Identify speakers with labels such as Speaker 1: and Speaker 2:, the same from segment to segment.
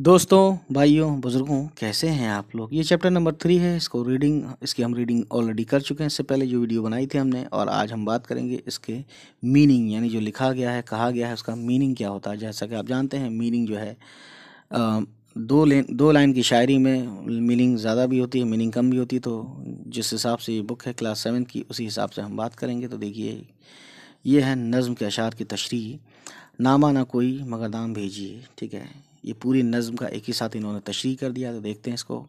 Speaker 1: दोस्तों भाइयों बुज़ुर्गों कैसे हैं आप लोग ये चैप्टर नंबर थ्री है इसको रीडिंग इसकी हम रीडिंग ऑलरेडी कर चुके हैं इससे पहले जो वीडियो बनाई थी हमने और आज हम बात करेंगे इसके मीनिंग यानी जो लिखा गया है कहा गया है उसका मीनिंग क्या होता है जैसा कि आप जानते हैं मीनिंग जो है आ, दो लेन दो लाइन की शायरी में मीनिंग ज़्यादा भी होती है मीनिंग कम भी होती तो जिस हिसाब से ये बुक है क्लास सेवन की उसी हिसाब से हम बात करेंगे तो देखिए ये है नज़म के अशार की तशरी नामा ना कोई मगर दाम भेजिए ठीक है ये पूरी नज़म का एक ही साथ इन्होंने तशरी कर दिया तो देखते हैं इसको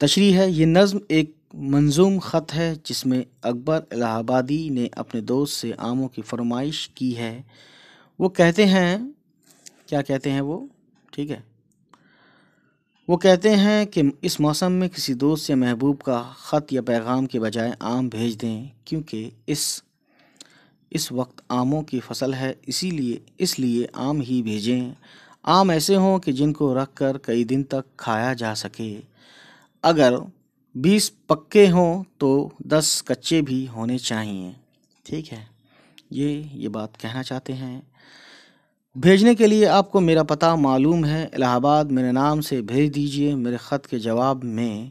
Speaker 1: तशरी है ये नज़म एक मंजूम ख़त है जिसमें अकबर इलाहाबादी ने अपने दोस्त से आमों की फरमाइश की है वो कहते हैं क्या कहते हैं वो ठीक है वो कहते हैं कि इस मौसम में किसी दोस्त या महबूब का ख़त या पैगाम के बजाय आम भेज दें क्योंकि इस इस वक्त आमों की फसल है इसीलिए इसलिए आम ही भेजें आम ऐसे हों कि जिनको रख कर कई दिन तक खाया जा सके अगर 20 पक्के हों तो 10 कच्चे भी होने चाहिए ठीक है ये ये बात कहना चाहते हैं भेजने के लिए आपको मेरा पता मालूम है इलाहाबाद मेरे नाम से भेज दीजिए मेरे ख़त के जवाब में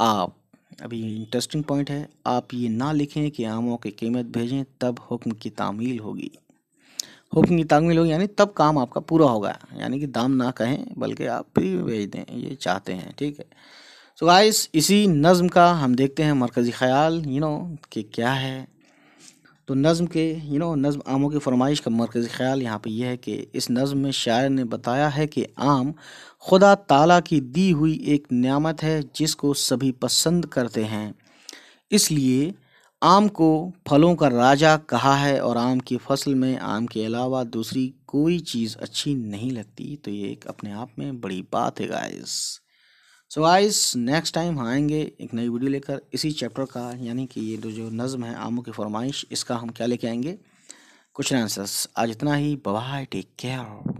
Speaker 1: आप अभी इंटरेस्टिंग पॉइंट है आप ये ना लिखें कि आमों की कीमत भेजें तब हुक्म की तामील होगी हुकिंग की तांग में लोग यानी तब काम आपका पूरा होगा यानी कि दाम ना कहें बल्कि आप फ्री में भेज दें ये चाहते हैं ठीक है सो so गाइस इसी नज़म का हम देखते हैं मरकज़ी ख्याल यू नो कि क्या है तो नज़म के यू नो नज़म आमों की फरमाइश का मरकज़ी ख्याल यहाँ पे यह है कि इस नज़म में शायर ने बताया है कि आम खुदा ताला की दी हुई एक नियामत है जिसको सभी पसंद करते हैं इसलिए आम को फलों का राजा कहा है और आम की फसल में आम के अलावा दूसरी कोई चीज़ अच्छी नहीं लगती तो ये एक अपने आप में बड़ी बात है guys so guys next time आएंगे एक नई वीडियो लेकर इसी चैप्टर का यानी कि ये जो नज़म है आमों की फरमाइश इसका हम क्या लेके आएंगे कुछ आंसर्स आज इतना ही बबाई टेक केयर